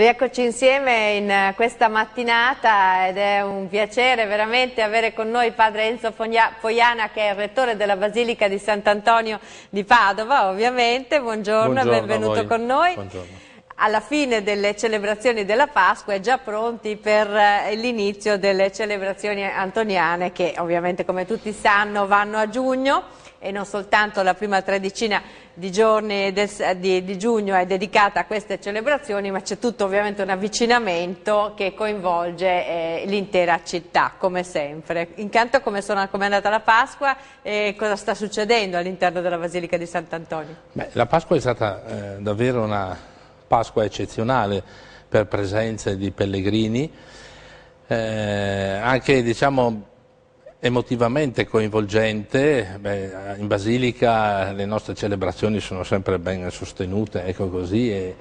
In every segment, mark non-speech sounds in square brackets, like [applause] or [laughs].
Rieccoci insieme in eh, questa mattinata ed è un piacere veramente avere con noi padre Enzo Foiana che è il rettore della Basilica di Sant'Antonio di Padova ovviamente, buongiorno, buongiorno benvenuto con noi. Buongiorno alla fine delle celebrazioni della Pasqua e già pronti per eh, l'inizio delle celebrazioni antoniane che ovviamente come tutti sanno vanno a giugno e non soltanto la prima tredicina di giorni del, di, di giugno è dedicata a queste celebrazioni, ma c'è tutto ovviamente un avvicinamento che coinvolge eh, l'intera città, come sempre. Intanto come, sono, come è andata la Pasqua e cosa sta succedendo all'interno della Basilica di Sant'Antonio? la Pasqua è stata eh, davvero una Pasqua eccezionale per presenze di pellegrini, eh, anche diciamo, emotivamente coinvolgente, Beh, in Basilica le nostre celebrazioni sono sempre ben sostenute, ecco così, e,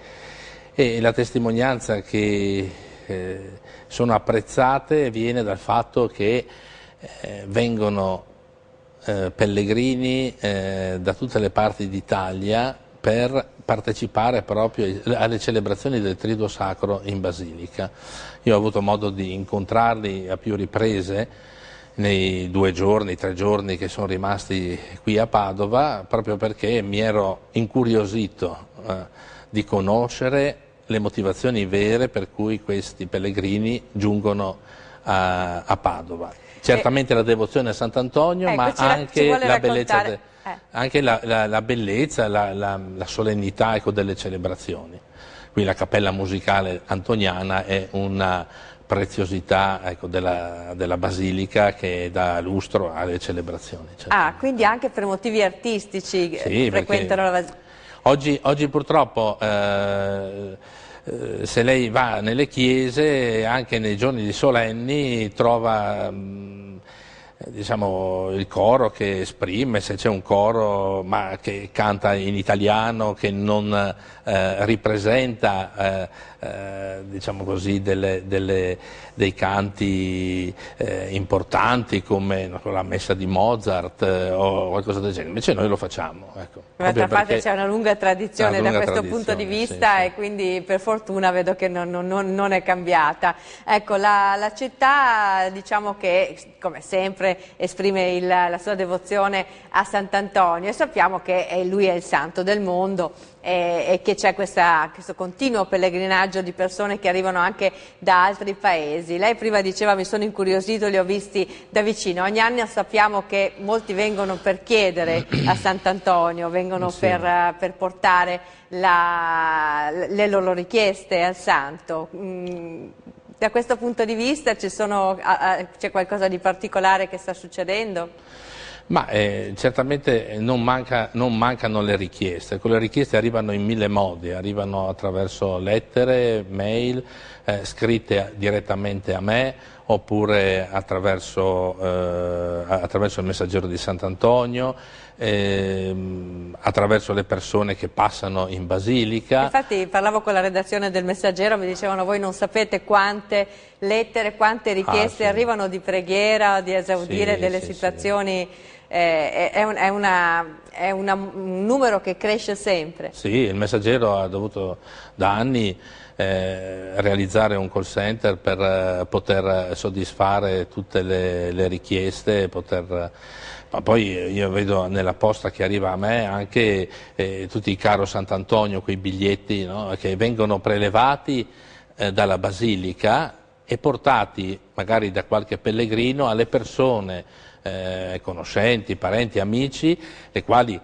e la testimonianza che eh, sono apprezzate viene dal fatto che eh, vengono eh, pellegrini eh, da tutte le parti d'Italia per partecipare proprio alle celebrazioni del Trido Sacro in Basilica. Io ho avuto modo di incontrarli a più riprese, nei due giorni, tre giorni che sono rimasti qui a Padova, proprio perché mi ero incuriosito eh, di conoscere le motivazioni vere per cui questi pellegrini giungono a, a Padova. Eh, Certamente eh, la devozione a Sant'Antonio, ecco, ma anche la, bellezza, de, eh. anche la, la, la bellezza, la, la solennità ecco, delle celebrazioni. Qui la cappella musicale antoniana è una preziosità ecco, della, della, basilica che dà lustro alle celebrazioni. Certo. Ah, quindi anche per motivi artistici eh, sì, frequentano la basilica? Oggi, oggi purtroppo... Eh, eh, se lei va nelle chiese, anche nei giorni solenni, trova mh, mm, eh, diciamo, il coro che esprime, se c'è un coro ma che canta in italiano, che non eh, ripresenta eh, eh, diciamo così, delle, delle, dei canti eh, importanti come la messa di Mozart eh, o qualcosa del genere, invece noi lo facciamo. Ecco. D'altra parte c'è una lunga tradizione una lunga da questo tradizione, punto di vista sì, sì. e quindi per fortuna vedo che non, non, non è cambiata. Ecco, la, la città diciamo che come sempre sempre esprime il, la sua devozione a Sant'Antonio e sappiamo che lui è il santo del mondo e, e che c'è questo continuo pellegrinaggio di persone che arrivano anche da altri paesi. Lei prima diceva mi sono incuriosito, li ho visti da vicino. Ogni anno sappiamo che molti vengono per chiedere a Sant'Antonio, vengono sì. per, per, portare la, le loro richieste al santo. Mm da questo punto di vista c'è qualcosa di particolare che sta succedendo? Ma eh, certamente non, manca, non, mancano le richieste, quelle richieste arrivano in mille modi, arrivano attraverso lettere, mail, eh, scritte direttamente a me oppure attraverso, eh, attraverso il messaggero di Sant'Antonio, ehm, attraverso le persone che passano in Basilica. Infatti parlavo con la redazione del Messaggero, mi dicevano voi non sapete quante lettere, quante richieste ah, sì. arrivano di preghiera, di esaudire sì, delle sì, situazioni... Eh, è, un, è, una, è una, un numero che cresce sempre. Sì, il messaggero ha dovuto da anni eh, realizzare un call center per eh, poter soddisfare tutte le, le richieste, poter, eh, ma poi io vedo nella posta che arriva a me anche eh, tutti i caro Sant'Antonio, quei biglietti no, che vengono prelevati dalla basilica e portati magari da qualche pellegrino alle persone conoscenti, parenti, amici, le quali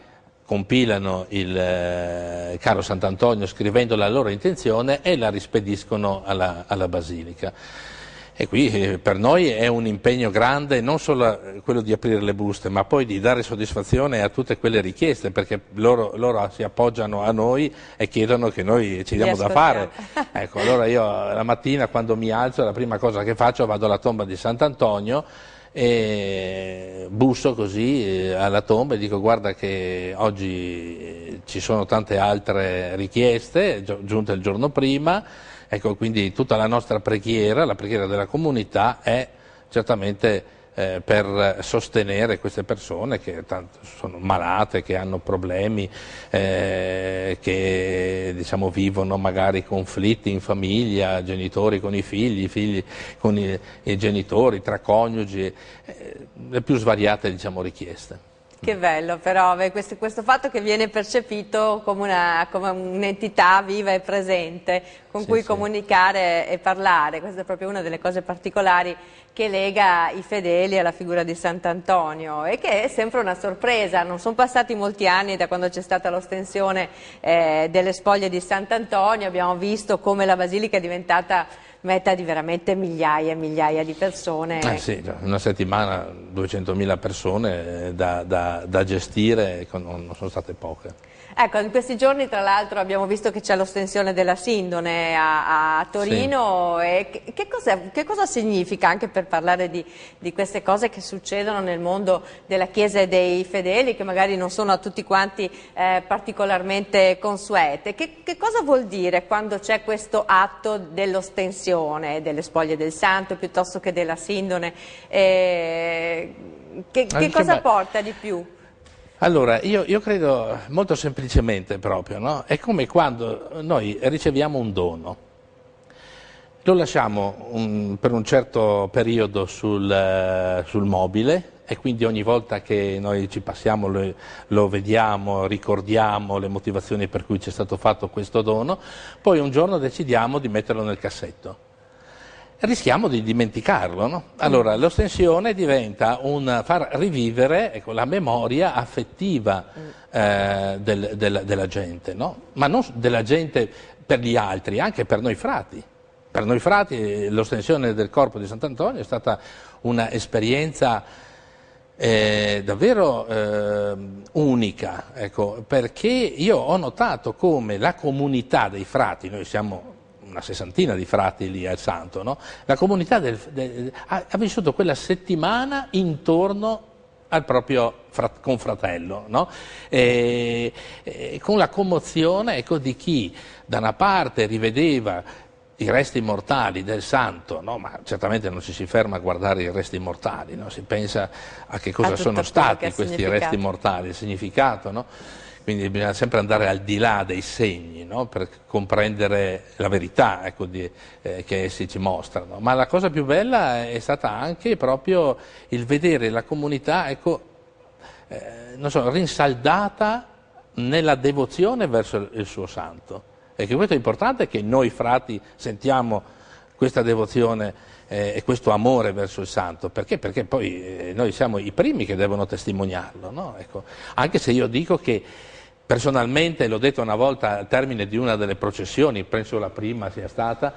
compilano il eh, caro Sant'Antonio scrivendo la loro intenzione e la rispediscono alla, alla Basilica. E qui eh, per noi è un impegno grande non solo eh, quello di aprire le buste, ma poi di dare soddisfazione a tutte quelle richieste, perché loro, loro si appoggiano a noi e chiedono che noi ci diamo da fare. Ecco, allora io la mattina quando mi alzo la prima cosa che faccio vado alla tomba di Sant'Antonio e busso così eh, alla tomba e dico guarda che oggi eh, ci sono tante altre richieste giunte il giorno prima, ecco quindi tutta la nostra preghiera, la preghiera della comunità è certamente eh, per sostenere queste persone che sono malate, che hanno problemi, eh, che diciamo, vivono magari conflitti in famiglia, genitori con i figli, figli con i, i genitori, tra coniugi, eh, le più svariate diciamo, richieste. Che bello però, questo, questo, fatto che viene percepito come, un'entità un viva e presente con sì, cui sì. comunicare e parlare, questa è proprio una delle cose particolari che lega i fedeli alla figura di Sant'Antonio e che è sempre una sorpresa, non sono passati molti anni da quando c'è stata l'ostensione eh, delle spoglie di Sant'Antonio, abbiamo visto come la Basilica è diventata meta di veramente migliaia e migliaia di persone. Eh sì, cioè, una settimana 200.000 persone eh, da, da, da gestire ecco, non sono state poche. Ecco, in questi giorni tra l'altro abbiamo visto che c'è l'ostensione della Sindone a, a Torino sì. che, che, cosa, che, cosa significa anche per parlare di, di, queste cose che succedono nel mondo della Chiesa e dei fedeli che magari non sono a tutti quanti eh, particolarmente consuete? Che, che cosa vuol dire quando c'è questo atto dell'ostensione delle spoglie del Santo piuttosto che della Sindone? Eh, che, che cosa porta di più? Allora, io, io credo molto semplicemente proprio, no? È come quando noi riceviamo un dono, lo lasciamo un, per un certo periodo sul, eh, sul, mobile e quindi ogni volta che noi ci passiamo lo, lo vediamo, ricordiamo le motivazioni per cui ci è stato fatto questo dono, poi un giorno decidiamo di metterlo nel cassetto rischiamo di dimenticarlo. No? Allora, mm. l'ostensione diventa un far rivivere ecco, la memoria affettiva mm. eh, del, del, della gente, no? ma non della gente per gli altri, anche per noi frati. Per noi frati l'ostensione del corpo di Sant'Antonio è stata un'esperienza eh, davvero eh, unica, ecco, perché io ho notato come la comunità dei frati, noi siamo una sessantina di frati lì al santo, no? la comunità del, del, ha, ha, vissuto quella settimana intorno al proprio frat, confratello, no? e, e con la commozione ecco, di chi da una parte rivedeva i resti mortali del santo, no? ma certamente non ci si ferma a guardare i resti mortali, no? si pensa a che cosa a sono stati questi resti mortali, il significato. No? Quindi bisogna sempre andare al di là dei segni no? per comprendere la verità ecco, di, eh, che essi ci mostrano. Ma la cosa più bella è stata anche proprio il vedere la comunità ecco, eh, so, rinsaldata nella devozione verso il suo santo. E che questo è importante che noi frati sentiamo questa devozione eh, e questo amore verso il santo, perché? Perché poi eh, noi siamo i primi che devono testimoniarlo, no? ecco. anche se io dico che Personalmente, l'ho detto una volta al termine di una delle processioni, penso la prima sia stata,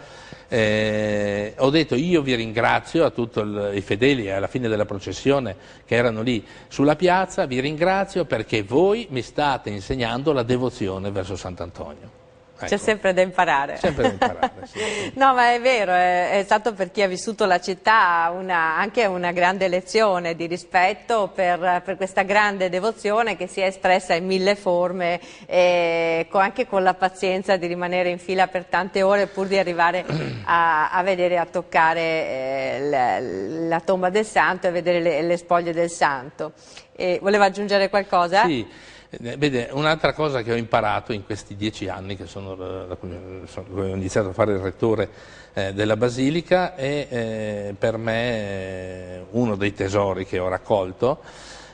eh, ho detto io vi ringrazio a tutti i fedeli alla fine della processione che erano lì sulla piazza, vi ringrazio perché voi mi state insegnando la devozione verso Sant'Antonio. Ecco. C'è sempre da imparare. Sempre da imparare [laughs] sì. no, ma è vero, è, è, stato per chi ha vissuto la città una, anche una grande lezione di rispetto per, per, questa grande devozione che si è espressa in mille forme, e con, anche con la pazienza di rimanere in fila per tante ore pur di arrivare [clears throat] a, a vedere, a toccare eh, la, la, tomba del santo e vedere le, le spoglie del santo. E voleva aggiungere qualcosa? Sì. Eh, vede, un'altra cosa che ho imparato in questi dieci anni che sono, eh, da cui eh, ho iniziato a fare il rettore eh, della Basilica è eh, per me uno dei tesori che ho raccolto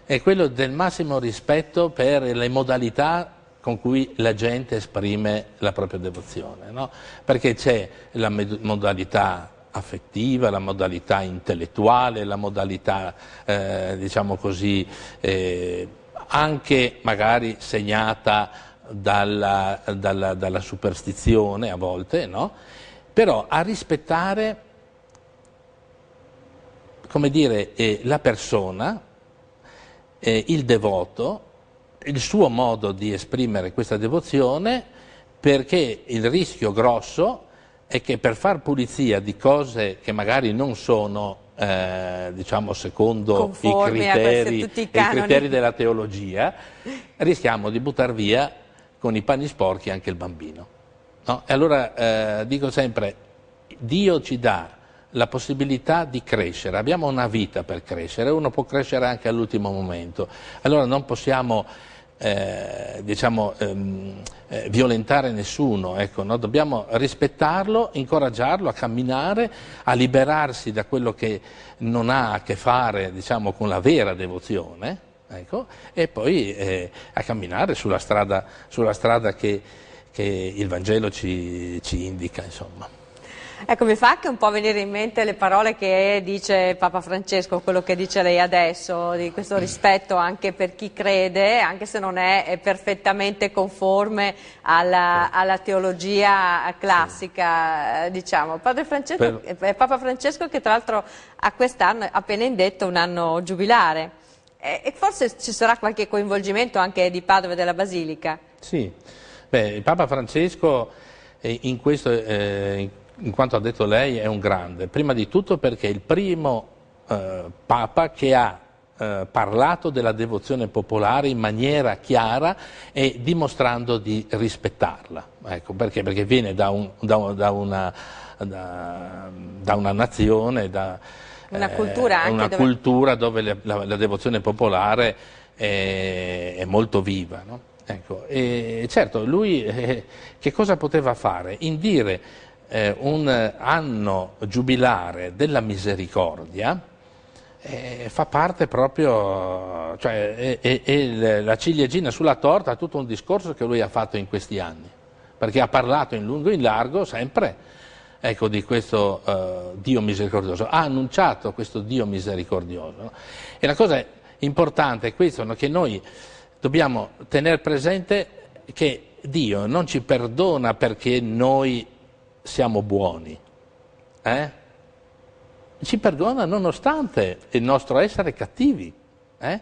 è quello del massimo rispetto per le modalità con cui la gente esprime la propria devozione, no? perché c'è la modalità affettiva, la modalità intellettuale, la modalità, eh, diciamo così, anche magari segnata dalla, dalla, dalla superstizione a volte, no? però a rispettare come dire, eh, la persona, eh, il devoto, il suo modo di esprimere questa devozione, perché il rischio grosso è che per far pulizia di cose che magari non sono eh, diciamo secondo i criteri, i, i criteri della teologia, rischiamo di buttare via con i panni sporchi anche il bambino. No? E allora eh, dico sempre, Dio ci dà la possibilità di crescere, abbiamo una vita per crescere, uno può crescere anche all'ultimo momento, allora non possiamo eh, diciamo, ehm, eh, violentare nessuno, ecco, no? dobbiamo rispettarlo, incoraggiarlo a camminare, a liberarsi da quello che non ha a che fare diciamo, con la vera devozione ecco, e poi eh, a camminare sulla strada, sulla strada che, che, il Vangelo ci, ci indica. Insomma. Ecco, mi fa anche un po' venire in mente le parole che dice Papa Francesco, quello che dice lei adesso, di questo rispetto anche per chi crede, anche se non è perfettamente conforme alla, certo. alla teologia classica, eh, diciamo. Francesco, Papa Francesco che tra l'altro ha quest'anno appena indetto un anno giubilare. E forse ci sarà qualche coinvolgimento anche di Padova della Basilica? Sì, Beh, Papa Francesco eh, in questo, eh, in quanto ha detto lei, è un grande. Prima di tutto perché è il primo eh, Papa che ha eh, parlato della devozione popolare in maniera chiara e dimostrando di rispettarla. Ecco, perché? perché? viene da, un, da, da, una, da una, nazione, da una cultura, eh, anche una dove... cultura dove le, la, la, devozione popolare è, è molto viva. No? Ecco, e certo, lui eh, che cosa poteva fare? Indire eh, un anno giubilare della misericordia eh, fa parte proprio, cioè è, è, è la ciliegina sulla torta a tutto un discorso che lui ha fatto in questi anni, perché ha parlato in lungo e in largo sempre ecco, di questo eh, Dio misericordioso, ha annunciato questo Dio misericordioso. No? E la cosa importante è questo, no? che noi dobbiamo tenere presente che Dio non ci perdona perché noi siamo buoni. Eh? Ci perdona nonostante il nostro essere cattivi. Eh?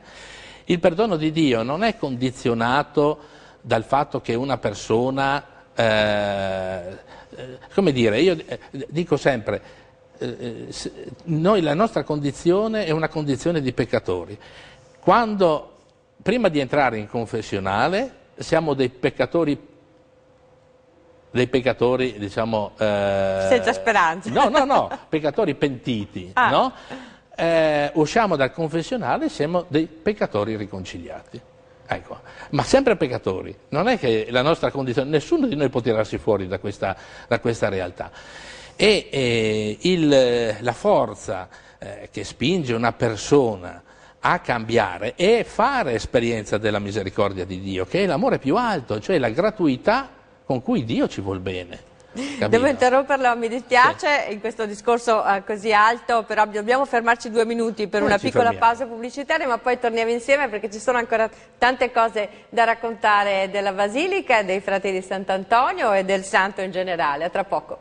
Il perdono di Dio non è condizionato dal fatto che una persona, eh, eh come dire, io eh, dico sempre, eh, noi, la nostra condizione è una condizione di peccatori. Quando, prima di entrare in confessionale, siamo dei peccatori dei peccatori, diciamo... Eh... Senza speranza. No, no, no, peccatori pentiti, [laughs] ah. no? Eh, usciamo dal confessionale e siamo dei peccatori riconciliati. Ecco, ma sempre peccatori, non è che la nostra condizione, nessuno di noi può tirarsi fuori da questa, da questa realtà. E eh, il, la forza eh, che spinge una persona a cambiare è fare esperienza della misericordia di Dio, che è l'amore più alto, cioè la gratuità con cui Dio ci vuol bene. Capito. Devo interromperlo, mi dispiace sì. in questo discorso uh, così alto, però dobbiamo fermarci due minuti per Noi una piccola fermiamo. pausa pubblicitaria, ma poi torniamo insieme perché ci sono ancora tante cose da raccontare della Basilica, dei fratelli di Sant'Antonio e del Santo in generale. A tra poco.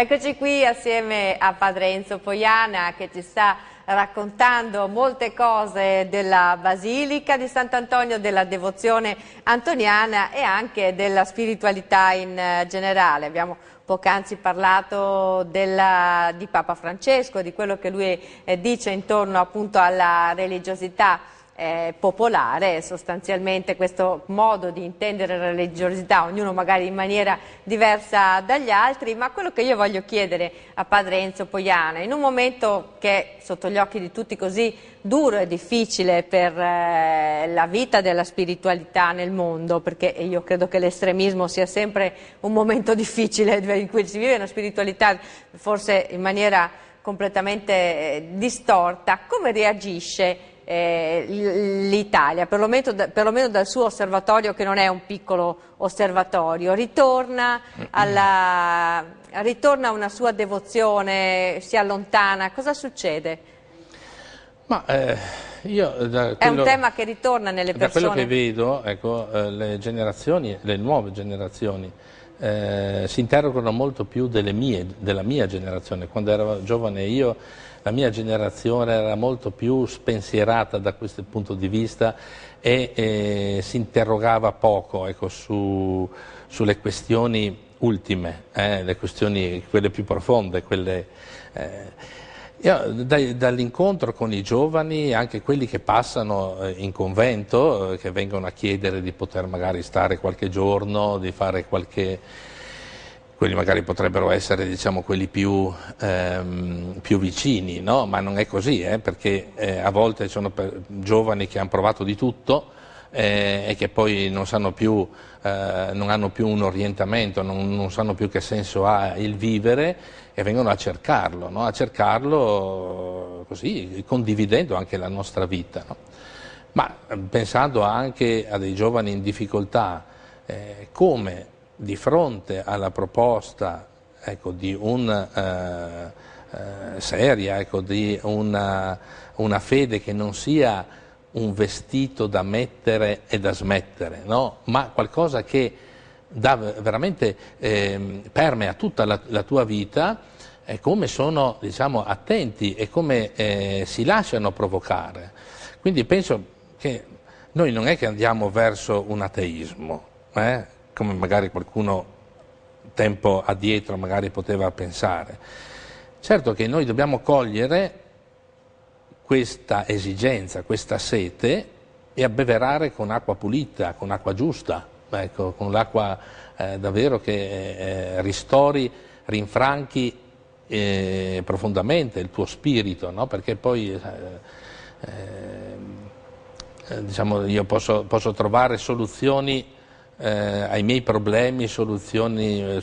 Eccoci qui assieme a padre Enzo Poiana che ci sta raccontando molte cose della Basilica di Sant'Antonio, della devozione antoniana e anche della spiritualità in eh, generale. Abbiamo poc'anzi parlato della, di Papa Francesco, di quello che lui eh, dice intorno appunto alla religiosità eh, popolare, sostanzialmente questo modo di intendere la religiosità, ognuno magari in maniera diversa dagli altri, ma quello che io voglio chiedere a padre Enzo Poiana, in un momento che è sotto gli occhi di tutti così duro e difficile per eh, la vita della spiritualità nel mondo, perché io credo che l'estremismo sia sempre un momento difficile [laughs] in cui si vive una spiritualità forse in maniera completamente eh, distorta, come reagisce eh, l'Italia, perlomeno, perlomeno, dal suo osservatorio che non è un piccolo osservatorio, ritorna, alla, ritorna a una sua devozione, si allontana, cosa succede? Ma, eh, io, quello, è un tema che ritorna nelle persone. Da quello che vedo, ecco, eh, le generazioni, le nuove generazioni, eh, si interrogano molto più mie, della mia generazione. Quando ero giovane io la mia generazione era molto più spensierata da questo punto di vista e eh, si interrogava poco ecco, su, sulle questioni ultime, eh, le questioni quelle più profonde, quelle, eh, dall'incontro con i giovani, anche quelli che passano eh, in convento, eh, che vengono a chiedere di poter magari stare qualche giorno, di fare qualche quelli magari potrebbero essere diciamo, quelli più, ehm, più vicini, no? ma non è così, eh? perché eh, a volte ci sono giovani che hanno provato di tutto eh, e che poi non, più, eh, non, hanno più un orientamento, non, non, sanno più che senso ha il vivere e vengono a cercarlo, no? a cercarlo così, condividendo anche la nostra vita. No? Ma eh, pensando anche a dei giovani in difficoltà, eh, come di fronte alla proposta ecco, di un... Eh, eh, seria, ecco, di una, una, fede che non sia un vestito da mettere e da smettere, no? ma qualcosa che dà, veramente eh, permea tutta la, la tua vita e eh, come sono diciamo, attenti e come eh, si lasciano provocare. Quindi penso che noi non è che andiamo verso un ateismo, eh? come magari qualcuno tempo addietro magari poteva pensare. Certo che noi dobbiamo cogliere questa esigenza, questa sete e abbeverare con acqua pulita, con acqua giusta, ecco, con l'acqua eh, davvero che eh, eh ristori, rinfranchi eh, profondamente il tuo spirito, no? perché poi eh, ehm, eh, diciamo, io posso, posso trovare soluzioni eh, ai miei problemi soluzioni eh,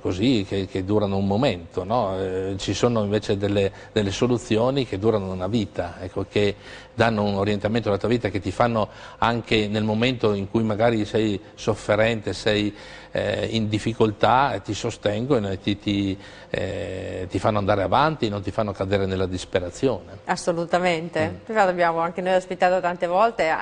così che, che, durano un momento, no? eh, ci sono invece delle, delle, soluzioni che durano una vita, ecco, che danno un orientamento alla tua vita, che ti fanno anche nel momento in cui magari sei sofferente, sei eh, in difficoltà ti sostengono e ti, ti, eh, ti, fanno andare avanti, non ti fanno cadere nella disperazione. Assolutamente, mm. abbiamo anche noi ospitato tante volte,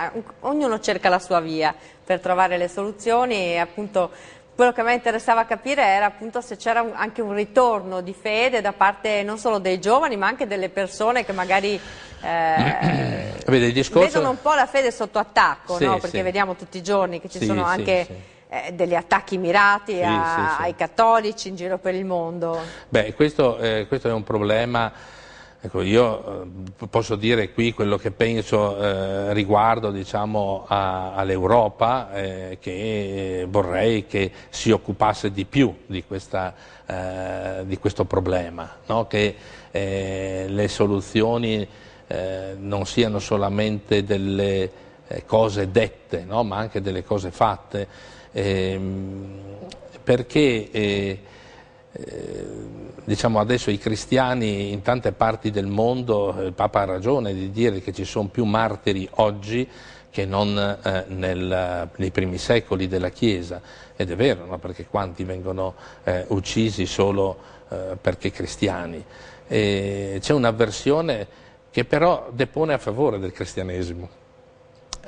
ognuno cerca la sua via per trovare le soluzioni e appunto quello che a me interessava capire era appunto se c'era anche un ritorno di fede da parte non solo dei giovani ma anche delle persone che magari eh, [clears throat] Vede, discorso... vedono un po' la fede sotto attacco, sì, no? perché sì. vediamo tutti i giorni che ci sì, sono anche eh, degli attacchi mirati sì, a, sì, sì. ai cattolici in giro per il mondo. Beh, questo, eh, questo è un problema... Ecco, io eh, posso dire qui quello che penso eh, riguardo diciamo, all'Europa, eh, che vorrei che si occupasse di più di, questa, eh, di questo problema, no? che eh, le soluzioni non siano solamente delle eh, cose dette, no? ma anche delle cose fatte, ehm, perché eh, eh, diciamo adesso i cristiani in tante parti del mondo, il eh, Papa ha ragione di dire che ci sono più martiri oggi che non eh, nel, nei primi secoli della Chiesa. Ed è vero, no? perché quanti vengono eh, uccisi solo eh, perché cristiani. c'è un'avversione che però depone a favore del cristianesimo.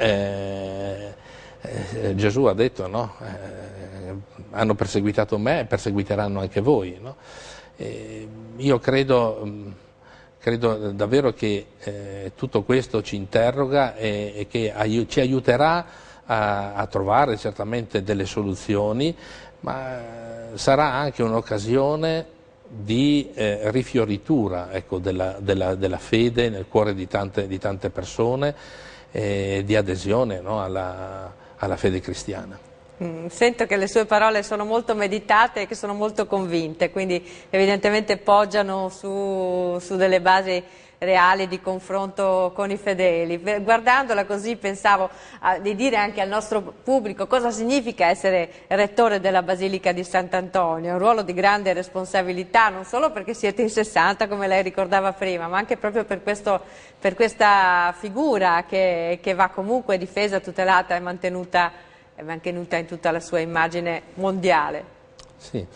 Eh, eh, Gesù ha detto, no? eh, hanno perseguitato me, perseguiteranno anche voi. No? Eh, io credo, mm, credo, davvero che eh, tutto questo ci interroga e, e che ai, ci aiuterà a, a trovare certamente delle soluzioni, ma sarà anche un'occasione di eh, rifioritura ecco, della, della, della, fede nel cuore di tante, di tante persone eh, di adesione no, alla, alla fede cristiana. Mm, sento che le sue parole sono molto meditate e che sono molto convinte, quindi evidentemente poggiano su, su delle basi reale di confronto con i fedeli. Guardandola così pensavo a, di dire anche al nostro pubblico cosa significa essere rettore della Basilica di Sant'Antonio, un ruolo di grande responsabilità non solo perché siete in 60 come lei ricordava prima, ma anche proprio per, questo, per questa figura che, che va comunque difesa, tutelata e mantenuta mantenuta in tutta la sua immagine mondiale. Sì,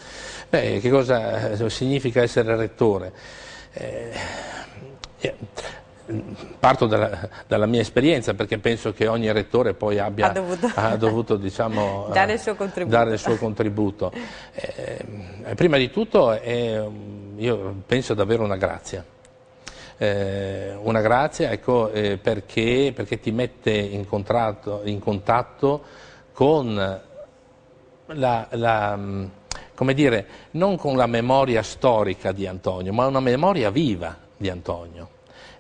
Beh, che cosa eh, significa essere rettore? Eh, eh, parto dalla, dalla, mia esperienza perché penso che ogni rettore poi abbia, ha dovuto, ha dovuto diciamo, [laughs] eh, dare il suo contributo. Il suo contributo. Eh, prima di tutto è, io penso davvero una grazia. Eh, una grazia ecco, eh, perché, perché, ti mette in, in contatto con la, la mm, come dire, non con la memoria storica di Antonio, ma una memoria viva di Antonio.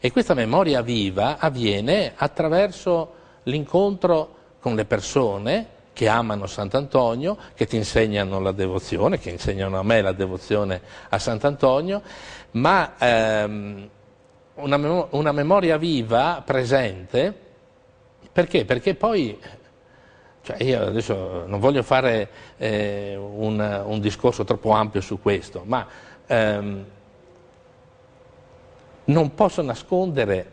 E questa memoria viva avviene attraverso l'incontro con le persone che amano Sant'Antonio, che ti insegnano la devozione, che insegnano a me la devozione a Sant'Antonio, ma ehm, una, mem- una memoria viva, presente, perché? Perché poi cioè io adesso non voglio fare eh, un, un, discorso troppo ampio su questo, ma ehm, non posso nascondere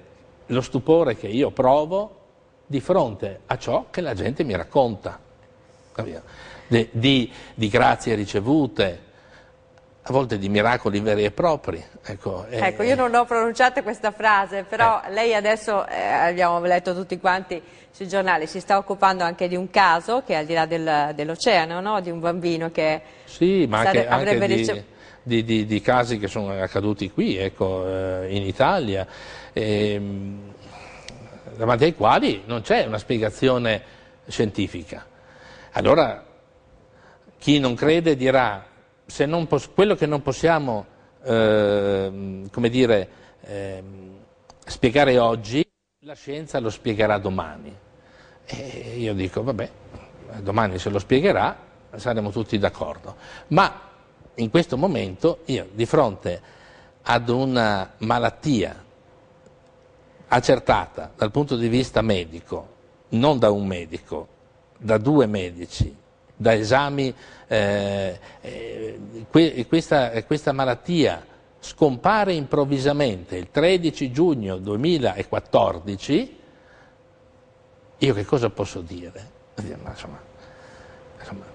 lo stupore che io provo di fronte a ciò che la gente mi racconta, di, di, di grazie ricevute, a volte di miracoli veri e propri. Ecco, eh, io non ho pronunciato questa frase, però eh. lei adesso, eh, abbiamo letto tutti quanti sui giornali, si sta occupando anche di un caso che è al di là del, dell'oceano, no? di un bambino che sì, ma anche, avrebbe ricevuto di, di, di casi che sono accaduti qui, ecco, eh, in Italia, ehm, davanti ai quali non c'è una spiegazione scientifica. Allora chi non crede dirà se non quello che non possiamo eh, dire, eh, spiegare oggi, la scienza lo spiegherà domani. E io dico, vabbè, domani se lo spiegherà saremo tutti d'accordo. Ma in questo momento io di fronte ad una malattia accertata dal punto di vista medico, non da un medico, da due medici, da esami, eh, eh, questa, questa malattia scompare improvvisamente il 13 giugno 2014, io che cosa posso dire? Insomma, insomma,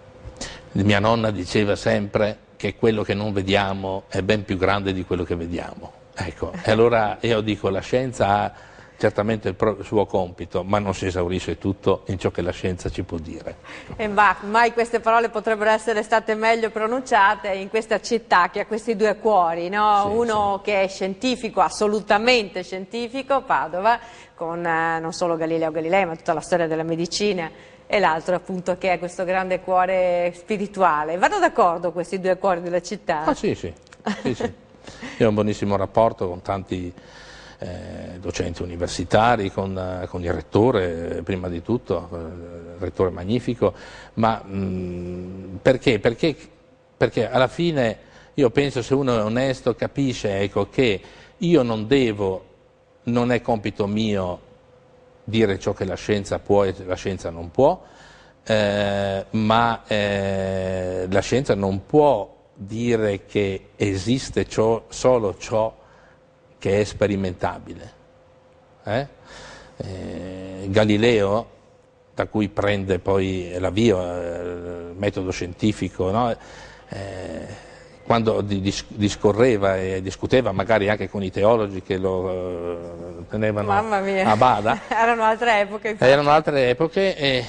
mia nonna diceva sempre che quello che non vediamo è ben più grande di quello che vediamo. Ecco, e allora io dico la scienza ha certamente il suo compito, ma non si esaurisce tutto in ciò che la scienza ci può dire. E ma mai queste parole potrebbero essere state meglio pronunciate in questa città che ha questi due cuori, no? sì, uno sì. che è scientifico, assolutamente scientifico, Padova, con eh, non solo Galileo Galilei, ma tutta la storia della medicina e l'altro appunto che è questo grande cuore spirituale. Vanno d'accordo questi due cuori della città? Ah sì, sì. sì, sì. Io ho un buonissimo rapporto con tanti eh, docenti universitari, con, eh, con, il rettore eh, prima di tutto, eh, il rettore magnifico, ma mh, mm, perché? perché? Perché alla fine io penso se uno è onesto capisce ecco, che io non devo, non è compito mio dire ciò che la scienza può e la scienza non può, eh, ma eh, la scienza non può dire che esiste ciò, solo ciò che è sperimentabile. Eh? eh Galileo, da cui prende poi l'avvio eh, il metodo scientifico, no? Eh, quando discorreva e discuteva magari anche con i teologi che lo eh, tenevano a bada. [laughs] erano altre epoche. Infatti. Erano altre epoche e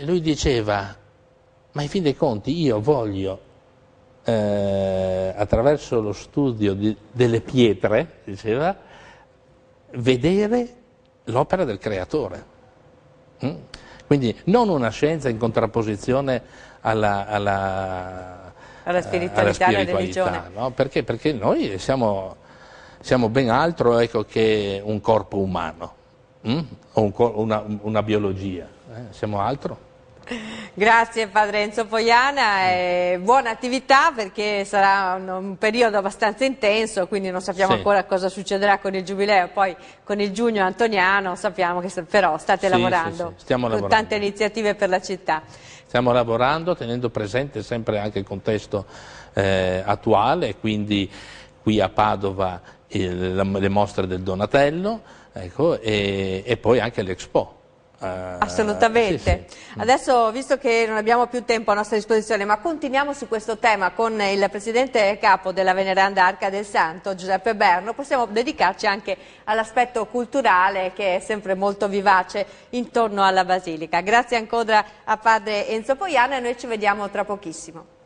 lui diceva, ma in fin dei conti io voglio, eh, attraverso lo studio di, delle pietre, diceva, vedere l'opera del creatore. Mm? Quindi non una scienza in contrapposizione alla, alla eh, alla spiritualità, alla spiritualità no? perché, perché, noi siamo, siamo ben altro ecco, che un corpo umano mm? o un, una, una, biologia, eh? siamo altro. Grazie padre Enzo Poiana e buona attività perché sarà un, un periodo abbastanza intenso quindi non sappiamo sì. ancora cosa succederà con il giubileo, poi con il giugno antoniano sappiamo che però state sì, lavorando sì, con lavorando. tante iniziative per la città. Stiamo lavorando tenendo presente sempre anche il contesto eh, attuale quindi qui a Padova il, la, le mostre del Donatello ecco, e, e poi anche l'Expo eh, Assolutamente. Sì, sì. Mm. Adesso, visto che non abbiamo più tempo a nostra disposizione, ma continuiamo su questo tema con il Presidente Capo della Veneranda Arca del Santo, Giuseppe Berno, possiamo dedicarci anche all'aspetto culturale che è sempre molto vivace intorno alla Basilica. Grazie ancora a Padre Enzo Poiano e noi ci vediamo tra pochissimo.